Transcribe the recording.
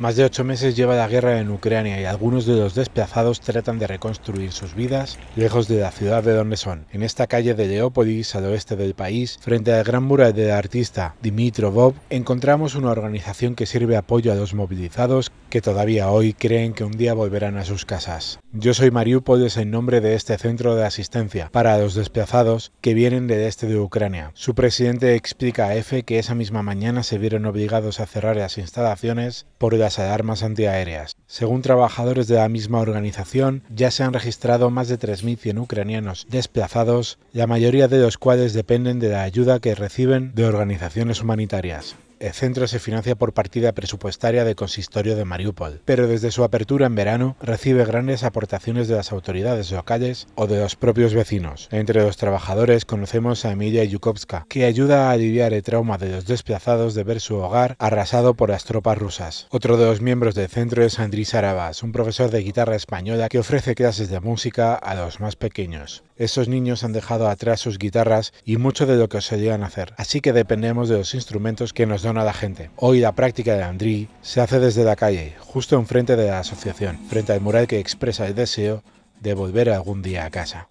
Más de ocho meses lleva la guerra en Ucrania y algunos de los desplazados tratan de reconstruir sus vidas lejos de la ciudad de donde son, en esta calle de Leópolis, al oeste del país, frente al gran mural del artista Dimitro Bob, encontramos una organización que sirve apoyo a los movilizados que todavía hoy creen que un día volverán a sus casas. Yo soy Mariupolis en nombre de este centro de asistencia para los desplazados que vienen del este de Ucrania. Su presidente explica a EFE que esa misma mañana se vieron obligados a cerrar las instalaciones por de a armas antiaéreas. Según trabajadores de la misma organización, ya se han registrado más de 3.100 ucranianos desplazados, la mayoría de los cuales dependen de la ayuda que reciben de organizaciones humanitarias. El centro se financia por partida presupuestaria del consistorio de Mariupol, pero desde su apertura en verano recibe grandes aportaciones de las autoridades locales o de los propios vecinos. Entre los trabajadores conocemos a Emilia Yukovska, que ayuda a aliviar el trauma de los desplazados de ver su hogar arrasado por las tropas rusas. Otro de los miembros del centro es Andrés Sarabas, un profesor de guitarra española que ofrece clases de música a los más pequeños. Esos niños han dejado atrás sus guitarras y mucho de lo que solían hacer, así que dependemos de los instrumentos que nos dan la gente. Hoy la práctica de Andri se hace desde la calle, justo enfrente de la asociación, frente al mural que expresa el deseo de volver algún día a casa.